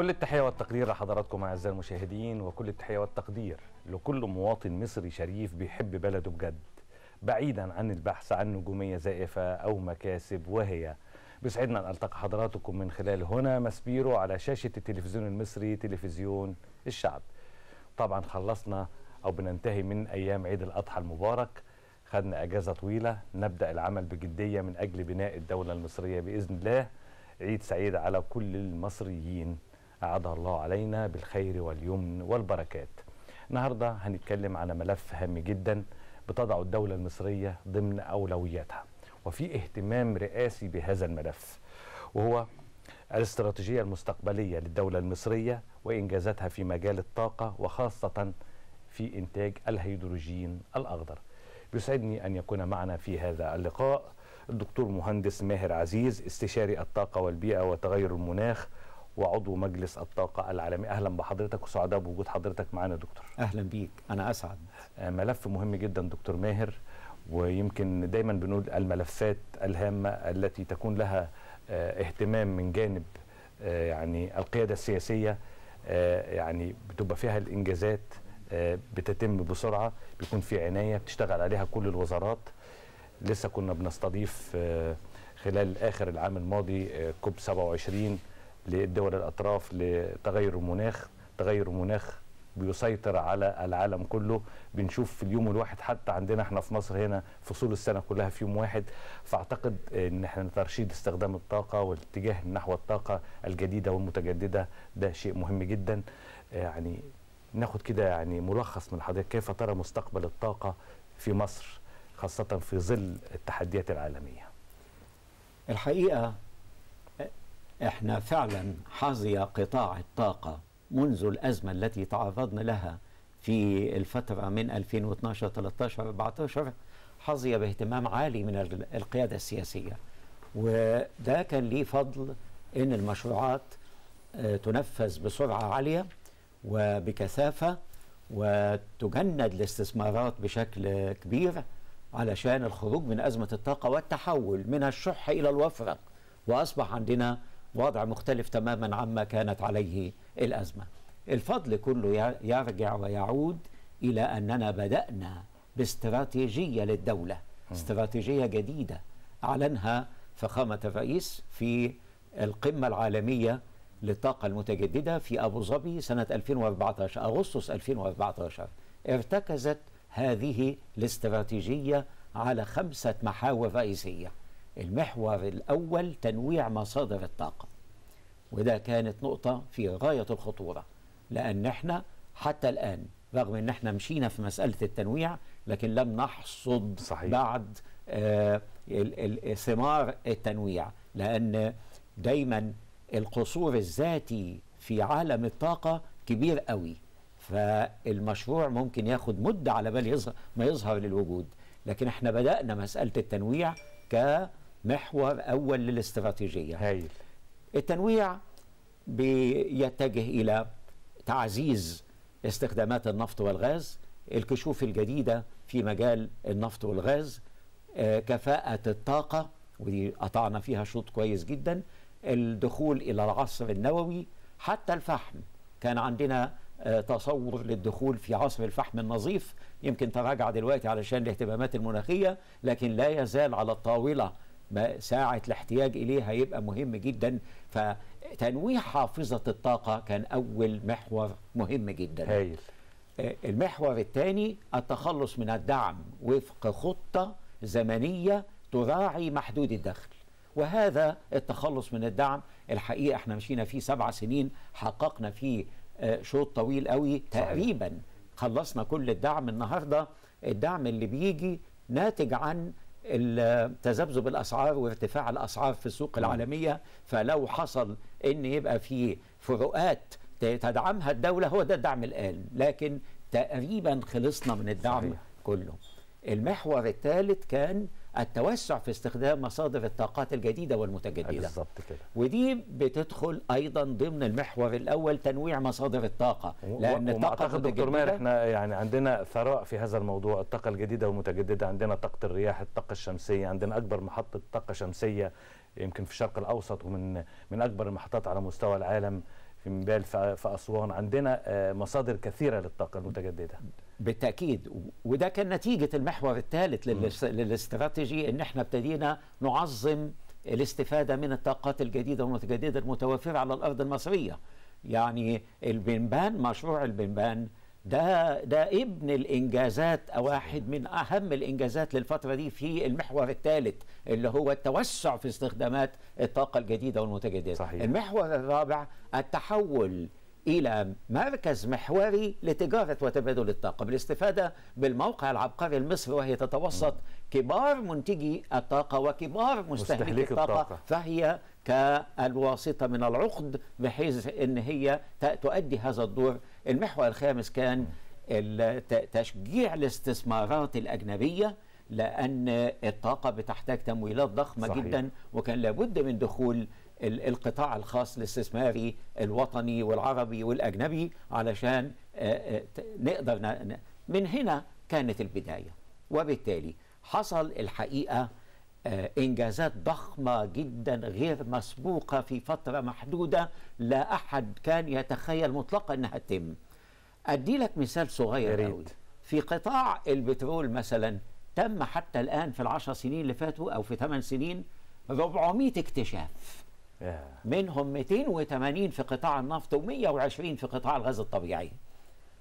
كل التحية والتقدير لحضراتكم أعزائي المشاهدين وكل التحية والتقدير لكل مواطن مصري شريف بيحب بلده بجد بعيدا عن البحث عن نجومية زائفة أو مكاسب وهي بيسعدنا أن ألتقي حضراتكم من خلال هنا مسبيرو على شاشة التلفزيون المصري تلفزيون الشعب طبعا خلصنا أو بننتهي من أيام عيد الأضحى المبارك خدنا أجازة طويلة نبدأ العمل بجدية من أجل بناء الدولة المصرية بإذن الله عيد سعيد على كل المصريين أعاد الله علينا بالخير واليمن والبركات النهاردة هنتكلم على ملف هام جدا بتضع الدولة المصرية ضمن أولوياتها وفي اهتمام رئاسي بهذا الملف وهو الاستراتيجية المستقبلية للدولة المصرية وإنجازاتها في مجال الطاقة وخاصة في إنتاج الهيدروجين الأخضر يسعدني أن يكون معنا في هذا اللقاء الدكتور مهندس ماهر عزيز استشاري الطاقة والبيئة وتغير المناخ وعضو مجلس الطاقة العالمي أهلا بحضرتك وسعداء بوجود حضرتك معنا دكتور أهلا بيك أنا أسعد آه، ملف مهم جدا دكتور ماهر ويمكن دايما بنقول الملفات الهامة التي تكون لها آه، اهتمام من جانب آه، يعني القيادة السياسية يعني بتبقى فيها الإنجازات بتتم بسرعة بيكون في عناية بتشتغل عليها كل الوزارات لسه كنا بنستضيف خلال آخر العام الماضي كوب 27 للدول الأطراف لتغير المناخ تغير المناخ بيسيطر على العالم كله بنشوف في اليوم الواحد حتى عندنا احنا في مصر هنا فصول السنه كلها في يوم واحد فاعتقد ان احنا ترشيد استخدام الطاقه والاتجاه نحو الطاقه الجديده والمتجدده ده شيء مهم جدا يعني ناخد كده يعني ملخص من حضرتك كيف ترى مستقبل الطاقه في مصر خاصه في ظل التحديات العالميه الحقيقه احنا فعلا حظي قطاع الطاقة منذ الأزمة التي تعرضنا لها في الفترة من 2012 13 14 حظي باهتمام عالي من القيادة السياسية وده كان ليه فضل ان المشروعات آه، تنفذ بسرعة عالية وبكثافة وتجند الاستثمارات بشكل كبير علشان الخروج من أزمة الطاقة والتحول من الشح إلى الوفرة وأصبح عندنا وضع مختلف تماما عما كانت عليه الأزمة الفضل كله يرجع ويعود إلى أننا بدأنا باستراتيجية للدولة استراتيجية جديدة أعلنها فخامة الرئيس في القمة العالمية للطاقة المتجددة في أبو ظبي سنة 2014 أغسطس 2014 ارتكزت هذه الاستراتيجية على خمسة محاور رئيسية المحور الأول تنويع مصادر الطاقة وده كانت نقطة في غاية الخطورة لأن احنا حتى الآن رغم ان احنا مشينا في مسألة التنويع لكن لم نحصد صحيح. بعد آه ثمار التنويع لأن دايما القصور الذاتي في عالم الطاقة كبير قوي فالمشروع ممكن ياخد مدة على بال ما يظهر للوجود لكن احنا بدأنا مسألة التنويع ك محور أول للاستراتيجية هايل. التنويع بيتجه إلى تعزيز استخدامات النفط والغاز الكشوف الجديدة في مجال النفط والغاز آه، كفاءة الطاقة ودي قطعنا فيها شوط كويس جدا الدخول إلى العصر النووي حتى الفحم كان عندنا آه، تصور للدخول في عصر الفحم النظيف يمكن تراجع دلوقتي علشان الاهتمامات المناخية لكن لا يزال على الطاولة ساعة الاحتياج إليه هيبقى مهم جدا فتنويع حافظة الطاقة كان أول محور مهم جدا هايل. آه، المحور الثاني التخلص من الدعم وفق خطة زمنية تراعي محدود الدخل وهذا التخلص من الدعم الحقيقة احنا مشينا فيه سبع سنين حققنا فيه آه، شوط طويل قوي صحيح. تقريبا خلصنا كل الدعم النهاردة الدعم اللي بيجي ناتج عن تذبذب الاسعار وارتفاع الاسعار في السوق العالميه فلو حصل ان يبقى في فروقات تدعمها الدوله هو ده الدعم الان لكن تقريبا خلصنا من الدعم صحيح. كله المحور الثالث كان التوسع في استخدام مصادر الطاقات الجديدة والمتجددة بالظبط كده ودي بتدخل أيضا ضمن المحور الأول تنويع مصادر الطاقة لأن و... الطاقة أعتقد دكتور ماهر احنا يعني عندنا ثراء في هذا الموضوع الطاقة الجديدة والمتجددة عندنا طاقة الرياح الطاقة الشمسية عندنا أكبر محطة طاقة شمسية يمكن في الشرق الأوسط ومن من أكبر المحطات على مستوى العالم في مبال في أسوان عندنا آه، مصادر كثيرة للطاقة المتجددة بالتاكيد وده كان نتيجه المحور الثالث للاستراتيجي ان احنا ابتدينا نعظم الاستفاده من الطاقات الجديده والمتجدده المتوفره على الارض المصريه يعني البنبان مشروع البنبان ده ده ابن الانجازات او واحد من اهم الانجازات للفتره دي في المحور الثالث اللي هو التوسع في استخدامات الطاقه الجديده والمتجدده صحيح. المحور الرابع التحول إلى مركز محوري لتجارة وتبادل الطاقة بالاستفادة بالموقع العبقري المصري وهي تتوسط كبار منتجي الطاقة وكبار مستهلكي الطاقة, الطاقة فهي كالواسطة من العقد بحيث أن هي تؤدي هذا الدور المحور الخامس كان تشجيع الاستثمارات الأجنبية لأن الطاقة بتحتاج تمويلات ضخمة صحيح. جدا وكان لابد من دخول القطاع الخاص الاستثماري الوطني والعربي والأجنبي علشان آه، آه، نقدر من هنا كانت البداية وبالتالي حصل الحقيقة آه، إنجازات ضخمة جدا غير مسبوقة في فترة محدودة لا أحد كان يتخيل مطلقا أنها تتم أدي لك مثال صغير قوي في قطاع البترول مثلا تم حتى الآن في العشر سنين اللي فاتوا أو في ثمان سنين 400 اكتشاف منهم 280 في قطاع النفط و120 في قطاع الغاز الطبيعي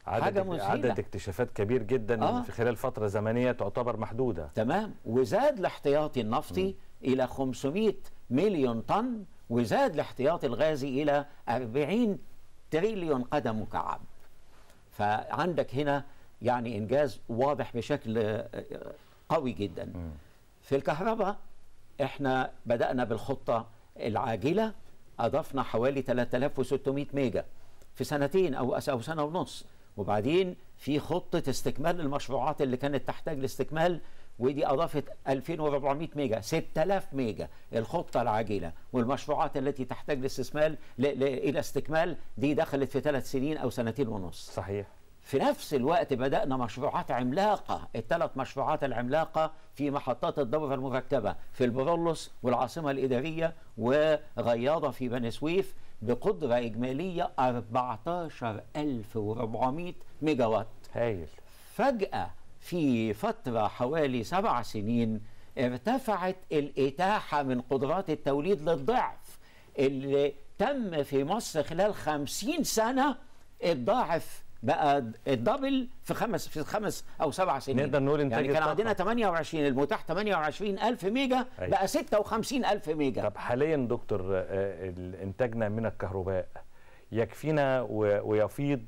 عدد حاجة مسهلة. عدد اكتشافات كبير جدا آه. في خلال فتره زمنيه تعتبر محدوده تمام وزاد الاحتياطي النفطي م. الى 500 مليون طن وزاد الاحتياطي الغازي الى 40 تريليون قدم مكعب فعندك هنا يعني انجاز واضح بشكل آه، آه، قوي جدا م. في الكهرباء احنا بدانا بالخطه العاجله اضفنا حوالي 3600 ميجا في سنتين او او سنه ونص وبعدين في خطه استكمال المشروعات اللي كانت تحتاج لاستكمال ودي اضافت 2400 ميجا 6000 ميجا الخطه العاجله والمشروعات التي تحتاج لاستثمال الى استكمال دي دخلت في ثلاث سنين او سنتين ونص صحيح في نفس الوقت بدأنا مشروعات عملاقة الثلاث مشروعات العملاقة في محطات الدورة المركبة في البرولوس والعاصمة الإدارية وغياضة في بني سويف بقدرة إجمالية 14400 ميجا وات هايل فجأة في فترة حوالي سبع سنين ارتفعت الإتاحة من قدرات التوليد للضعف اللي تم في مصر خلال خمسين سنة الضعف بقى الدبل في خمس في خمس او سبع سنين نقدر نقول انتاج يعني كان الطاقة. عندنا 28 المتاح 28000 ميجا أيوة. بقى 56000 ميجا طب حاليا دكتور آه، آه، انتاجنا من الكهرباء يكفينا ويفيض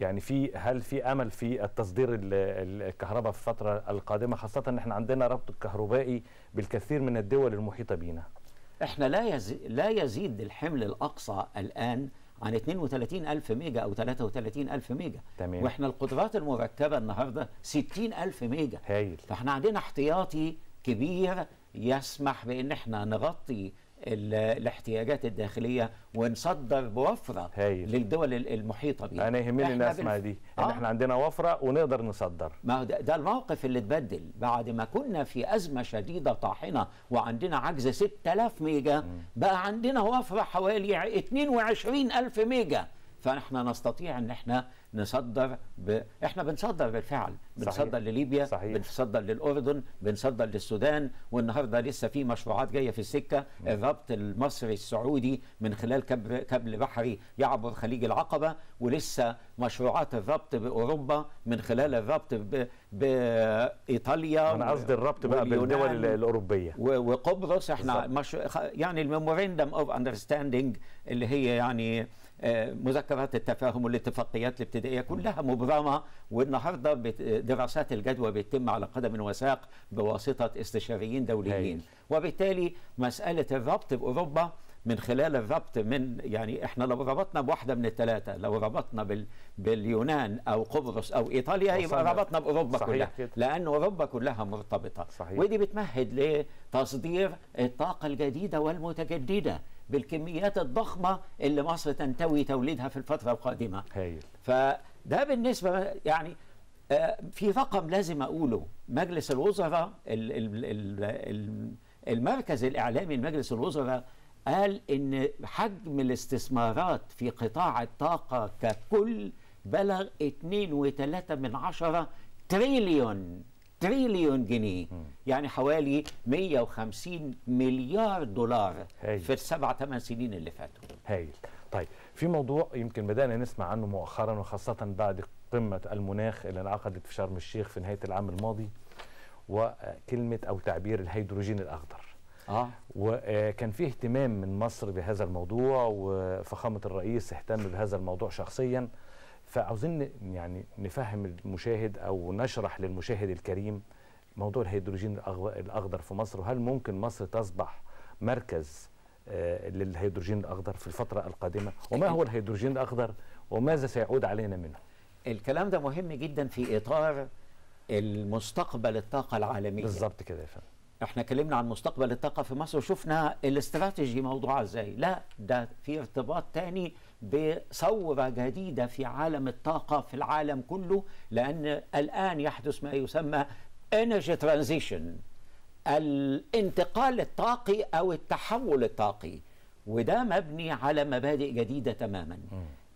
يعني في هل في امل في التصدير الكهرباء في الفتره القادمه خاصه ان احنا عندنا ربط كهربائي بالكثير من الدول المحيطه بينا احنا لا يزي... لا يزيد الحمل الاقصى الان عن 32000 ميجا او 33000 ميجا تمام. واحنا القدرات المركبه النهارده 60000 ميجا هايل فاحنا عندنا احتياطي كبير يسمح بان احنا نغطي الاحتياجات الداخليه ونصدر بوفره هي. للدول المحيطه بينا انا يهمني الناس اسمع دي ان آه. احنا عندنا وفره ونقدر نصدر ما ده, ده الموقف اللي اتبدل بعد ما كنا في ازمه شديده طاحنه وعندنا عجز 6000 ميجا م. بقى عندنا وفره حوالي 22000 ميجا فنحن نستطيع ان احنا نصدر ب... احنا بنصدر بالفعل بنصدر صحيح. لليبيا صحيح. بنصدر للاردن بنصدر للسودان والنهارده لسه في مشروعات جايه في السكه الربط المصري السعودي من خلال كبر... كبل بحري يعبر خليج العقبه ولسه مشروعات الربط باوروبا من خلال الربط ب... بايطاليا انا قصدي الربط بقى بالدول الاوروبيه و... وقبرص احنا مش... يعني الميموريندم اوف اندرستاندنج اللي هي يعني مذكرات التفاهم والاتفاقيات الابتدائيه كلها مبرمه والنهارده دراسات الجدوى بتتم على قدم وساق بواسطه استشاريين دوليين وبالتالي مساله الربط باوروبا من خلال الربط من يعني احنا لو ربطنا بواحده من الثلاثه لو ربطنا بال باليونان او قبرص او ايطاليا يبقى ربطنا باوروبا صحيح كلها كده. لان اوروبا كلها مرتبطه صحيح. ودي بتمهد لتصدير الطاقه الجديده والمتجدده بالكميات الضخمه اللي مصر تنتوي توليدها في الفتره القادمه هايل. فده بالنسبه يعني آه، في رقم لازم اقوله مجلس الوزراء المركز الاعلامي لمجلس الوزراء قال ان حجم الاستثمارات في قطاع الطاقه ككل بلغ 2.3 تريليون تريليون جنيه يعني حوالي 150 مليار دولار هاي. في السبع ثمان سنين اللي فاتوا هايل طيب في موضوع يمكن بدأنا نسمع عنه مؤخرا وخاصة بعد قمة المناخ اللي انعقدت في شرم الشيخ في نهاية العام الماضي وكلمة أو تعبير الهيدروجين الأخضر آه. وكان في اهتمام من مصر بهذا الموضوع وفخامة الرئيس اهتم بهذا الموضوع شخصيا فعاوزين يعني نفهم المشاهد او نشرح للمشاهد الكريم موضوع الهيدروجين الاخضر في مصر وهل ممكن مصر تصبح مركز آه، للهيدروجين الاخضر في الفتره القادمه وما هو الهيدروجين الاخضر وماذا سيعود علينا منه الكلام ده مهم جدا في اطار المستقبل الطاقه العالميه بالظبط كده يا فندم احنا اتكلمنا عن مستقبل الطاقه في مصر وشفنا الاستراتيجي موضوعها ازاي لا ده في ارتباط تاني بثوره جديده في عالم الطاقه في العالم كله لان الان يحدث ما يسمى انرجي ترانزيشن الانتقال الطاقي او التحول الطاقي وده مبني على مبادئ جديده تماما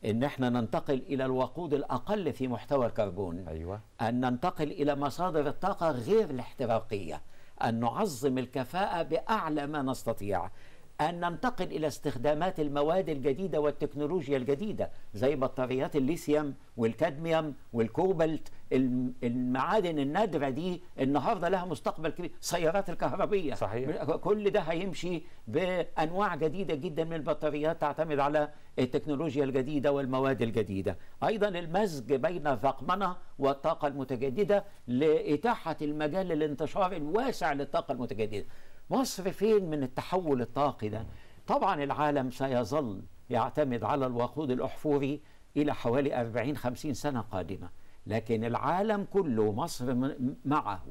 ان احنا ننتقل الى الوقود الاقل في محتوى الكربون أيوة. ان ننتقل الى مصادر الطاقه غير الاحتراقيه أن نعظم الكفاءة بأعلى ما نستطيع أن ننتقل إلى استخدامات المواد الجديدة والتكنولوجيا الجديدة زي بطاريات الليثيوم والكادميوم والكوبلت المعادن النادرة دي النهاردة لها مستقبل كبير سيارات الكهربية صحيح. كل ده هيمشي بأنواع جديدة جدا من البطاريات تعتمد على التكنولوجيا الجديدة والمواد الجديدة أيضا المزج بين الرقمنة والطاقة المتجددة لإتاحة المجال للانتشار الواسع للطاقة المتجددة مصر فين من التحول الطاقي ده طبعا العالم سيظل يعتمد على الوقود الأحفوري إلى حوالي 40 50 سنة قادمة لكن العالم كله مصر معه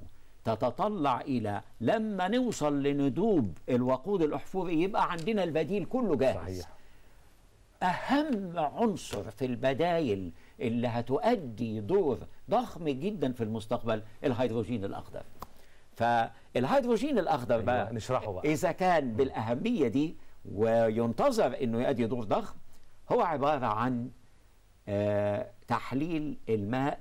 تتطلع إلى لما نوصل لندوب الوقود الأحفوري يبقى عندنا البديل كله جاهز صحيح. أهم عنصر في البدايل اللي هتؤدي دور ضخم جدا في المستقبل الهيدروجين الأخضر فالهيدروجين الاخضر أيوة، بقى أيوة نشرحه بقى اذا كان بالاهميه دي وينتظر انه يؤدي دور ضخم هو عباره عن آه، تحليل الماء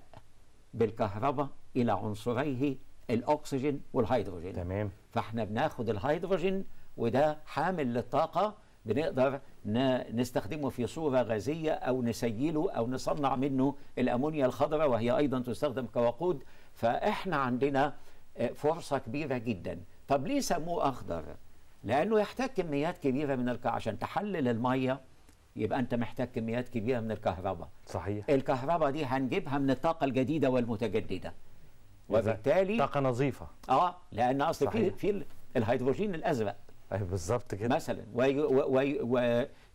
بالكهرباء الى عنصريه الاكسجين والهيدروجين تمام فاحنا بناخد الهيدروجين وده حامل للطاقه بنقدر نستخدمه في صوره غازيه او نسيله او نصنع منه الامونيا الخضراء وهي ايضا تستخدم كوقود فاحنا عندنا آه، فرصه كبيره جدا طب ليه سموه اخضر لانه يحتاج كميات كبيره من الك... عشان تحلل الميه يبقى انت محتاج كميات كبيره من الكهرباء صحيح الكهرباء دي هنجيبها من الطاقه الجديده والمتجدده وبالتالي طاقه نظيفه اه لان اصل في في الهيدروجين الازرق ايوه بالظبط كده مثلا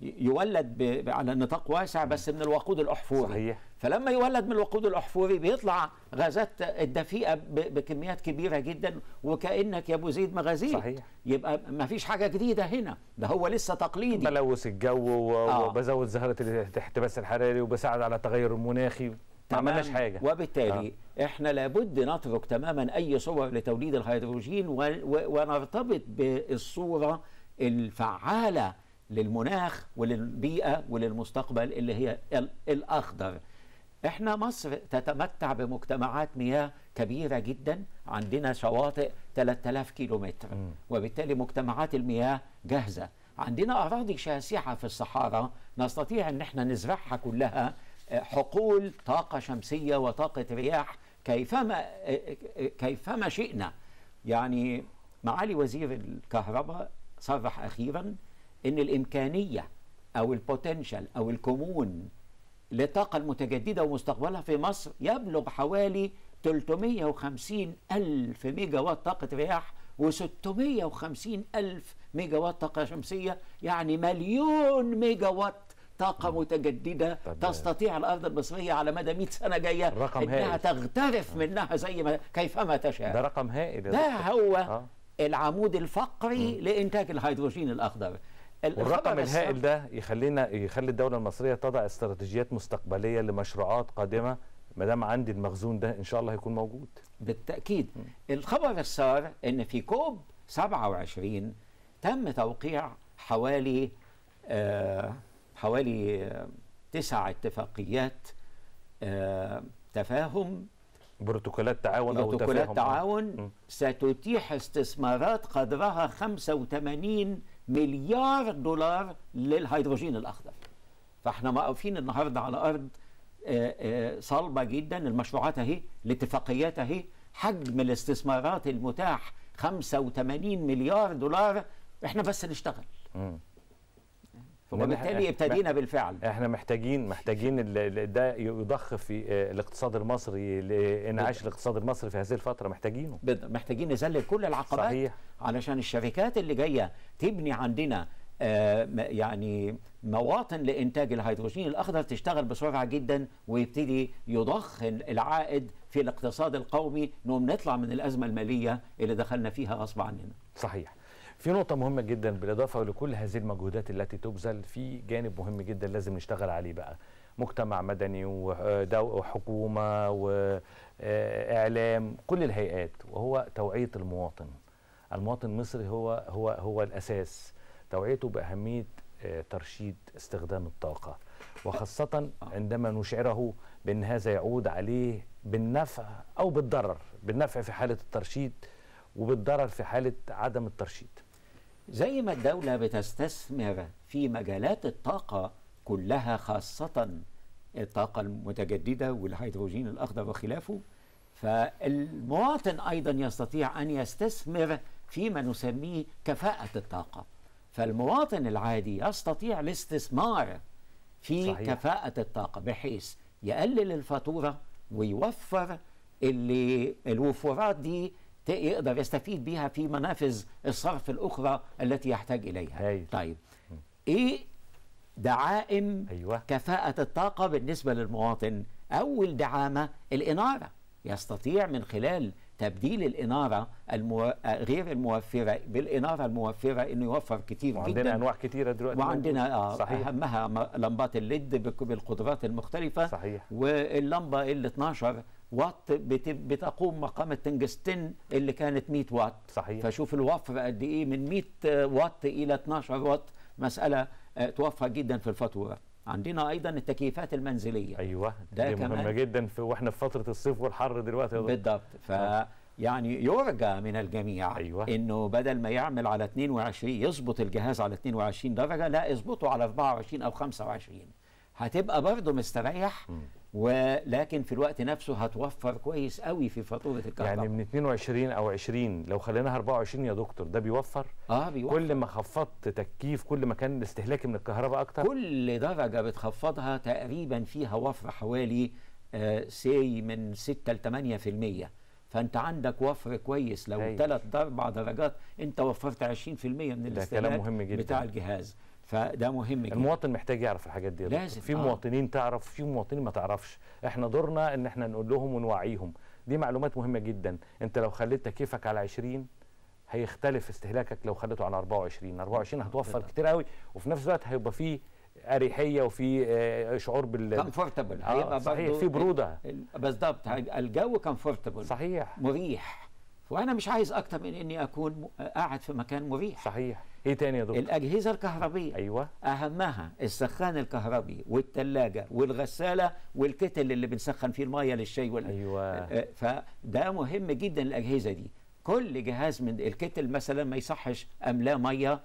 ويولد على نطاق واسع بس من الوقود الاحفوري صحيح فلما يولد من الوقود الاحفوري بيطلع غازات الدفيئه بكميات كبيره جدا وكانك يا ابو زيد مغازيل صحيح يبقى ما فيش حاجه جديده هنا ده هو لسه تقليدي بلوث الجو آه. وبزود ظاهره الاحتباس الحراري وبساعد على التغير المناخي ما عملناش حاجه وبالتالي آه. احنا لابد نترك تماما اي صور لتوليد الهيدروجين ونرتبط بالصوره الفعاله للمناخ وللبيئه وللمستقبل اللي هي الاخضر احنا مصر تتمتع بمجتمعات مياه كبيرة جدا عندنا شواطئ 3000 كيلومتر وبالتالي مجتمعات المياه جاهزة عندنا أراضي شاسعة في الصحراء نستطيع أن احنا نزرعها كلها حقول طاقة شمسية وطاقة رياح كيفما, كيفما شئنا يعني معالي وزير الكهرباء صرح أخيرا أن الإمكانية أو البوتنشال أو الكمون للطاقة المتجددة ومستقبلها في مصر يبلغ حوالي 350 ألف ميجا وات طاقة رياح و650 ألف ميجا وات طاقة شمسية يعني مليون ميجا وات طاقة متجددة تستطيع الأرض المصرية على مدى 100 سنة جاية رقم إنها هائل. تغترف آه. منها زي ما كيفما تشاء ده رقم هائل ده هو آه. العمود الفقري م. لإنتاج الهيدروجين الأخضر الرقم الهائل ده يخلينا يخلي الدوله المصريه تضع استراتيجيات مستقبليه لمشروعات قادمه ما دام عندي المخزون ده ان شاء الله هيكون موجود بالتاكيد م. الخبر السار ان في كوب 27 تم توقيع حوالي آه حوالي تسع اتفاقيات آه تفاهم بروتوكولات تعاون او بروتوكولات تعاون ستتيح استثمارات قدرها 85 مليار دولار للهيدروجين الاخضر فاحنا واقفين النهارده على ارض آه، آه، صلبه جدا المشروعات اهي الاتفاقيات اهي حجم الاستثمارات المتاح 85 مليار دولار احنا بس نشتغل وبالتالي ابتدينا بالفعل احنا محتاجين محتاجين ده يضخ في آه، الاقتصاد المصري لانعاش الاقتصاد المصري في هذه الفتره محتاجينه محتاجين نذلل كل العقبات صحيح. علشان الشركات اللي جايه تبني عندنا آه، يعني مواطن لانتاج الهيدروجين الاخضر تشتغل بسرعه جدا ويبتدي يضخ العائد في الاقتصاد القومي نقوم نطلع من الازمه الماليه اللي دخلنا فيها غصب عننا. صحيح. في نقطة مهمة جدا بالإضافة لكل هذه المجهودات التي تبذل في جانب مهم جدا لازم نشتغل عليه بقى مجتمع مدني وحكومة وإعلام آه، كل الهيئات وهو توعية المواطن المواطن المصري هو هو هو الأساس توعيته بأهمية آه، ترشيد استخدام الطاقة وخاصة عندما نشعره بأن هذا يعود عليه بالنفع أو بالضرر بالنفع في حالة الترشيد وبالضرر في حالة عدم الترشيد زي ما الدولة بتستثمر في مجالات الطاقة كلها خاصة الطاقة المتجددة والهيدروجين الأخضر وخلافه فالمواطن أيضا يستطيع أن يستثمر فيما نسميه كفاءة الطاقة فالمواطن العادي يستطيع الاستثمار في صحيح. كفاءة الطاقة بحيث يقلل الفاتورة ويوفر اللي الوفرات دي يقدر يستفيد بيها في منافذ الصرف الاخرى التي يحتاج اليها هي. طيب ايه دعائم أيوة. كفاءة الطاقة بالنسبة للمواطن أول دعامة الإنارة يستطيع من خلال تبديل الإنارة المو... غير الموفرة بالإنارة الموفرة إنه يوفر كثير جدا وعندنا أنواع كثيره دلوقتي وعندنا آه صحيح. أهمها لمبات الليد بالقدرات المختلفة صحيح. واللمبة ال 12 وات بتقوم مقام التنجستن اللي كانت 100 وات صحيح فشوف الوف قد ايه من 100 وات الى 12 وات مساله آه، توفى جدا في الفاتوره عندنا ايضا التكييفات المنزليه ايوه ده كمان مهمه جدا في واحنا في فتره الصيف والحر دلوقتي يا بالضبط ف يعني يرجى من الجميع أيوة. انه بدل ما يعمل على 22 يظبط الجهاز على 22 درجه لا اظبطه على 24 او 25 هتبقى برضه مستريح م. ولكن في الوقت نفسه هتوفر كويس قوي في فاتوره الكهرباء يعني من 22 او 20 لو خليناها 24 يا دكتور ده بيوفر اه بيوفر كل ما خفضت تكييف كل ما كان استهلاكي من الكهرباء اكتر كل درجه بتخفضها تقريبا فيها وفر حوالي آه سي من 6 ل 8% فانت عندك وفر كويس لو ثلاث أيوة. اربع درجات انت وفرت 20% من الاستهلاك بتاع الجهاز فده مهم جدا المواطن محتاج يعرف الحاجات دي لازم في آه. مواطنين آه. تعرف في مواطنين ما تعرفش احنا دورنا ان احنا نقول لهم ونوعيهم دي معلومات مهمه جدا انت لو خليت تكييفك على 20 هيختلف استهلاكك لو خليته على 24 24 هتوفر كتير قوي وفي نفس الوقت هيبقى فيه اريحيه وفي آه، شعور بال كمفورتبل آه صحيح في بروده بالظبط الجو كمفورتبل صحيح مريح وانا مش عايز اكتر من اني اكون قاعد في مكان مريح صحيح ايه تاني يا دكتور الاجهزه الكهربيه ايوه اهمها السخان الكهربي والثلاجه والغساله والكتل اللي بنسخن فيه المايه للشاي وال ايوه أه، فده مهم جدا الاجهزه دي كل جهاز من الكتل مثلا ما يصحش املاه ميه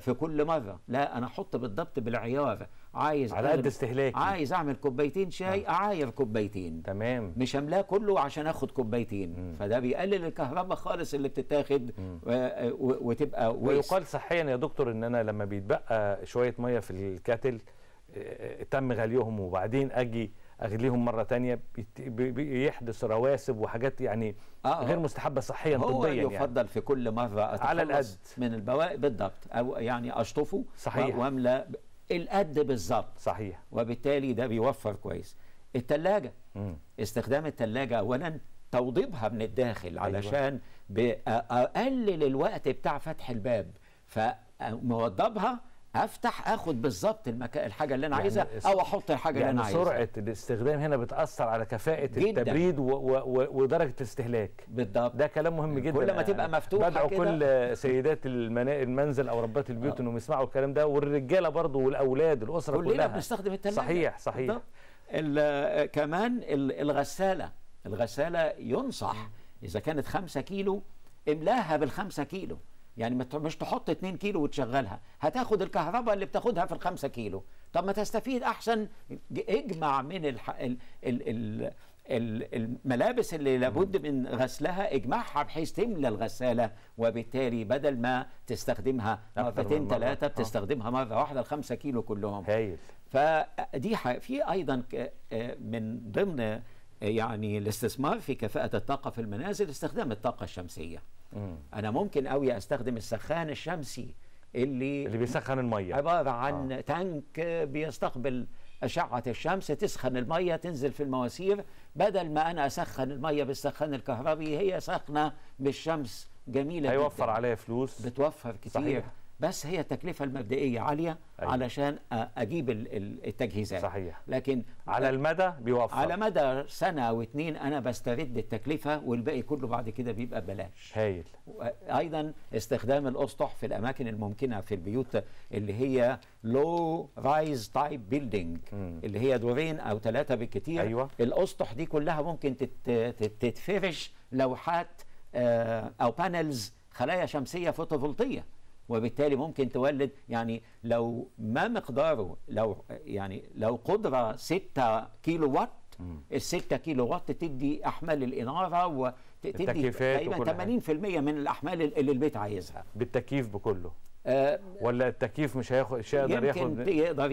في كل مره لا انا احط بالضبط بالعيار عايز على قد استهلاكي عايز اعمل كوبايتين شاي آه. اعاير كوبايتين تمام مش املاه كله عشان اخد كوبايتين مم. فده بيقلل الكهرباء خالص اللي بتتاخد وتبقى ويقال صحيا يا دكتور ان انا لما بيتبقى شويه ميه في الكاتل آه، آه، تم غليهم وبعدين اجي اغليهم مره تانية بيحدث رواسب وحاجات يعني آه،, آه غير مستحبه صحيا هو طبيا يعني يفضل في كل مره على الأد من البواقي بالضبط او يعني اشطفه صحيح واملى القد بالظبط صحيح وبالتالي ده بيوفر كويس التلاجة مم. استخدام التلاجة أولا توضيبها من الداخل أيوة. علشان أيوة. أقلل الوقت بتاع فتح الباب فموضبها افتح اخد بالظبط الحاجه اللي انا يعني عايزها او احط الحاجه يعني اللي انا يعني عايزها سرعه الاستخدام هنا بتاثر على كفاءه جداً. التبريد و و و ودرجه الاستهلاك بالضبط ده كلام مهم جدا كل ما تبقى مفتوحه بدعو كل سيدات المنا... المنزل او ربات البيوت آه. انهم يسمعوا الكلام ده والرجاله برضو والاولاد الاسره كلها كلنا بنستخدم التلاجة صحيح صحيح كمان الغساله الغساله ينصح اذا كانت 5 كيلو املاها بالخمسة كيلو يعني مش تحط 2 كيلو وتشغلها هتاخد الكهرباء اللي بتاخدها في الخمسة كيلو طب ما تستفيد احسن اجمع من الح... ال... ال... ال... الملابس اللي لابد من غسلها اجمعها بحيث تملى الغساله وبالتالي بدل ما تستخدمها مرتين ثلاثه أه. بتستخدمها مره واحده الخمسة كيلو كلهم هايل فدي في ايضا آه، من ضمن آه، يعني الاستثمار في كفاءه الطاقه في المنازل استخدام الطاقه الشمسيه انا ممكن قوي استخدم السخان الشمسي اللي اللي بيسخن الميه عباره عن آه. تانك بيستقبل اشعه الشمس تسخن الميه تنزل في المواسير بدل ما انا اسخن الميه بالسخان الكهربي هي سخنه بالشمس جميله هيوفر عليا فلوس بتوفر كتير صحيح. بس هي التكلفه المبدئيه عاليه أيوة. علشان اجيب التجهيزات صحيح لكن على المدى بيوفر على مدى سنه أو اتنين انا بسترد التكلفه والباقي كله بعد كده بيبقى ببلاش هايل ايضا استخدام الاسطح في الاماكن الممكنه في البيوت اللي هي لو رايز تايب بيلدينج اللي هي دورين او ثلاثه بالكثير أيوة. الاسطح دي كلها ممكن تتفرش لوحات آه، او بانلز خلايا شمسيه فوتوفولتيه وبالتالي ممكن تولد يعني لو ما مقداره لو يعني لو قدرة 6 كيلو وات ال 6 كيلو وات تدي احمال الاناره وتدي تقريبا 80% من الاحمال اللي البيت عايزها بالتكييف بكله آه، ولا التكييف مش هياخد مش هيقدر ياخد يقدر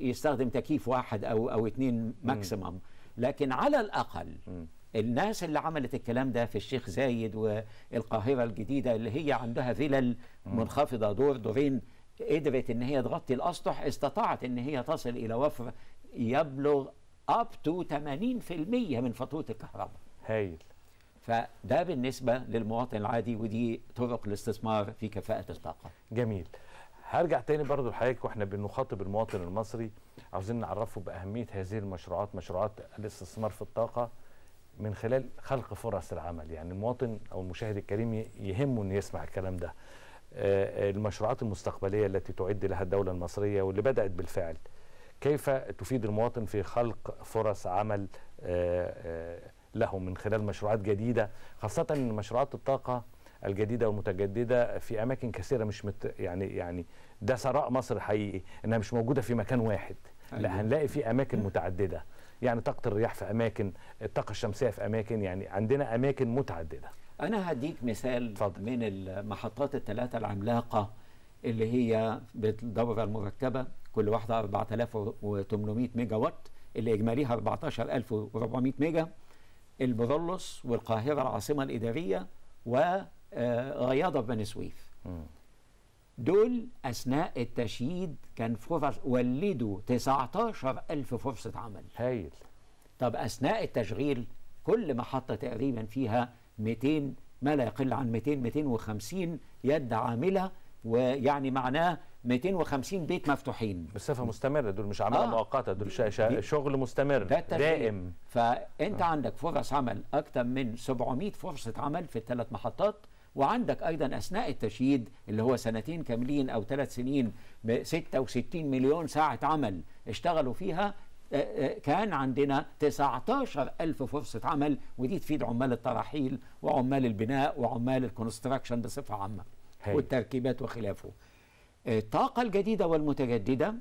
يستخدم تكييف واحد او او اثنين ماكسيمم لكن على الاقل الناس اللي عملت الكلام ده في الشيخ زايد والقاهرة الجديدة اللي هي عندها فلل منخفضة دور دورين قدرت ان هي تغطي الاسطح استطاعت ان هي تصل الى وفر يبلغ اب تو 80% من فاتوره الكهرباء. هايل. فده بالنسبه للمواطن العادي ودي طرق الاستثمار في كفاءه الطاقه. جميل. هرجع تاني برضو لحضرتك واحنا بنخاطب المواطن المصري عاوزين نعرفه باهميه هذه المشروعات مشروعات الاستثمار في الطاقه من خلال خلق فرص العمل يعني المواطن او المشاهد الكريم يهمه انه يسمع الكلام ده آه، آه، المشروعات المستقبليه التي تعد لها الدوله المصريه واللي بدات بالفعل كيف تفيد المواطن في خلق فرص عمل آه، له من خلال مشروعات جديده خاصه ان مشروعات الطاقه الجديده والمتجدده في اماكن كثيره مش مت يعني يعني ده ثراء مصر حقيقي انها مش موجوده في مكان واحد لا أيوة. هنلاقي في اماكن متعدده يعني طاقه الرياح في اماكن الطاقه الشمسيه في اماكن يعني عندنا اماكن متعدده انا هديك مثال فضل. من المحطات الثلاثه العملاقه اللي هي بالدوره المركبه كل واحده 4800 ميجا وات اللي اجماليها 14400 ميجا البرولوس والقاهره العاصمه الاداريه ورياضه آه، بني سويف دول أثناء التشييد كان فرص ولدوا 19000 فرصة عمل هايل طب أثناء التشغيل كل محطة تقريبا فيها 200 ما لا يقل عن 200 250 يد عاملة ويعني معناه 250 بيت مفتوحين بصفه مستمره دول مش عماله آه مؤقته دول شا شا شغل مستمر دائم فانت آه. عندك فرص عمل اكثر من 700 فرصه عمل في الثلاث محطات وعندك أيضا أثناء التشييد اللي هو سنتين كاملين أو ثلاث سنين ب 66 مليون ساعة عمل اشتغلوا فيها كان عندنا 19 ألف فرصة عمل ودي تفيد عمال التراحيل وعمال البناء وعمال الكونستراكشن بصفة عامة هي. والتركيبات وخلافه الطاقة الجديدة والمتجددة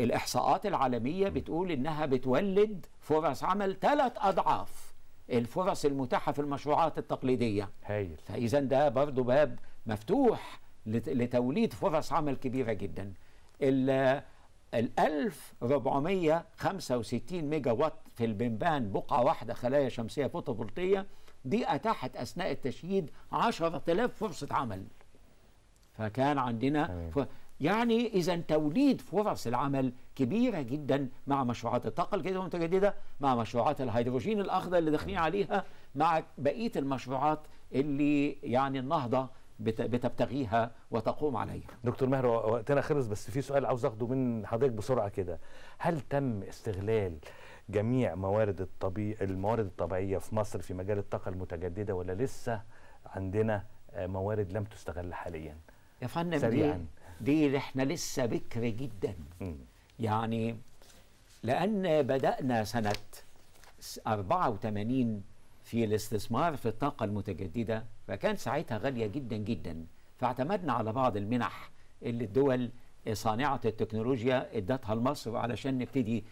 الإحصاءات العالمية بتقول إنها بتولد فرص عمل ثلاث أضعاف الفرص المتاحة في المشروعات التقليدية هايل فإذا ده برضو باب مفتوح لتوليد فرص عمل كبيرة جدا ال 1465 ميجا وات في البنبان بقعة واحدة خلايا شمسية فوتوفولتية دي أتاحت أثناء التشييد 10000 فرصة عمل فكان عندنا ف... يعني إذا توليد فرص العمل كبيرة جدا مع مشروعات الطاقة الجديدة المتجدده مع مشروعات الهيدروجين الأخضر اللي داخلين عليها مع بقية المشروعات اللي يعني النهضة بتبتغيها وتقوم عليها دكتور ماهر وقتنا خلص بس في سؤال عاوز اخده من حضرتك بسرعه كده هل تم استغلال جميع موارد الطبيعي الموارد الطبيعيه في مصر في مجال الطاقه المتجدده ولا لسه عندنا آه، موارد لم تستغل حاليا يا فندم سريعا دي احنا لسه بكر جدا يعني لأن بدأنا سنة 84 في الاستثمار في الطاقة المتجددة فكان ساعتها غالية جدا جدا فاعتمدنا على بعض المنح اللي الدول صانعة التكنولوجيا ادتها لمصر علشان نبتدي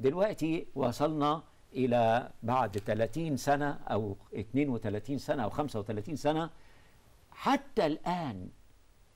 دلوقتي وصلنا إلى بعد 30 سنة أو 32 سنة أو 35 سنة حتى الآن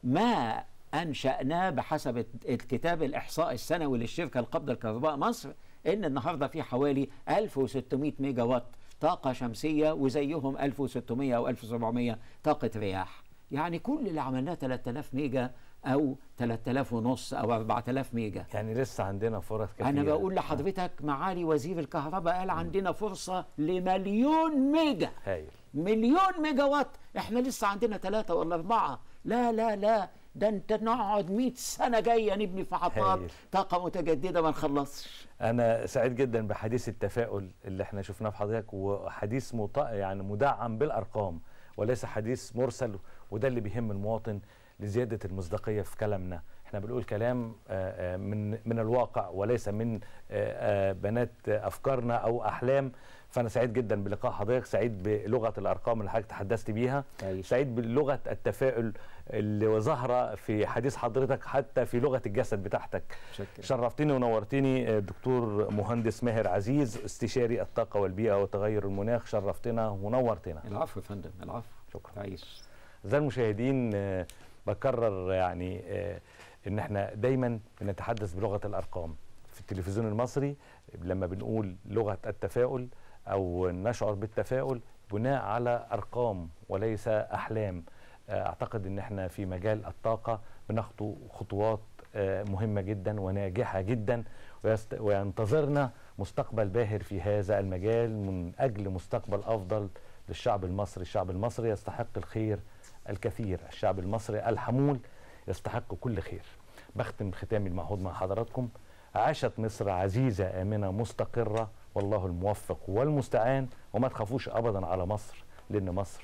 ما أنشأناه بحسب الكتاب الإحصائي السنوي للشركة القابضة لكهرباء مصر إن النهاردة في حوالي 1600 ميجا وات طاقة شمسية وزيهم 1600 أو 1700 طاقة رياح يعني كل اللي عملناه 3000 ميجا او 3000 ونص او 4000 ميجا يعني لسه عندنا فرص كثيره انا بقول لحضرتك معالي وزير الكهرباء قال عندنا فرصه لمليون ميجا هايل. مليون ميجا وات احنا لسه عندنا ثلاثة ولا أربعة لا لا لا ده انت نقعد 100 سنه جايه نبني في حطات طاقه متجدده ما نخلصش انا سعيد جدا بحديث التفاؤل اللي احنا شفناه في حضرتك وحديث مط... يعني مدعم بالارقام وليس حديث مرسل وده اللي بيهم المواطن لزياده المصداقيه في كلامنا احنا بنقول كلام آه، آه، من من الواقع وليس من آه، بنات افكارنا او احلام فانا سعيد جدا بلقاء حضرتك سعيد بلغه الارقام اللي حضرتك تحدثت بيها طيب. سعيد بلغه التفاؤل اللي ظاهره في حديث حضرتك حتى في لغه الجسد بتاعتك شكرا. شرفتني ونورتني الدكتور آه، مهندس ماهر عزيز استشاري الطاقه والبيئه وتغير المناخ شرفتنا ونورتنا العفو يا فندم العفو شكرا عايش زي المشاهدين آه، بكرر يعني آه، ان احنا دايما بنتحدث بلغه الارقام في التلفزيون المصري لما بنقول لغه التفاؤل او نشعر بالتفاؤل بناء على ارقام وليس احلام آه، اعتقد ان احنا في مجال الطاقه بنخطو خطوات آه، مهمه جدا وناجحه جدا وينتظرنا مستقبل باهر في هذا المجال من اجل مستقبل افضل للشعب المصري، الشعب المصري يستحق الخير الكثير، الشعب المصري الحمول يستحق كل خير. بختم ختامي المعهود مع حضراتكم عاشت مصر عزيزه امنه مستقره والله الموفق والمستعان وما تخافوش ابدا على مصر لان مصر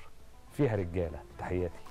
فيها رجاله تحياتي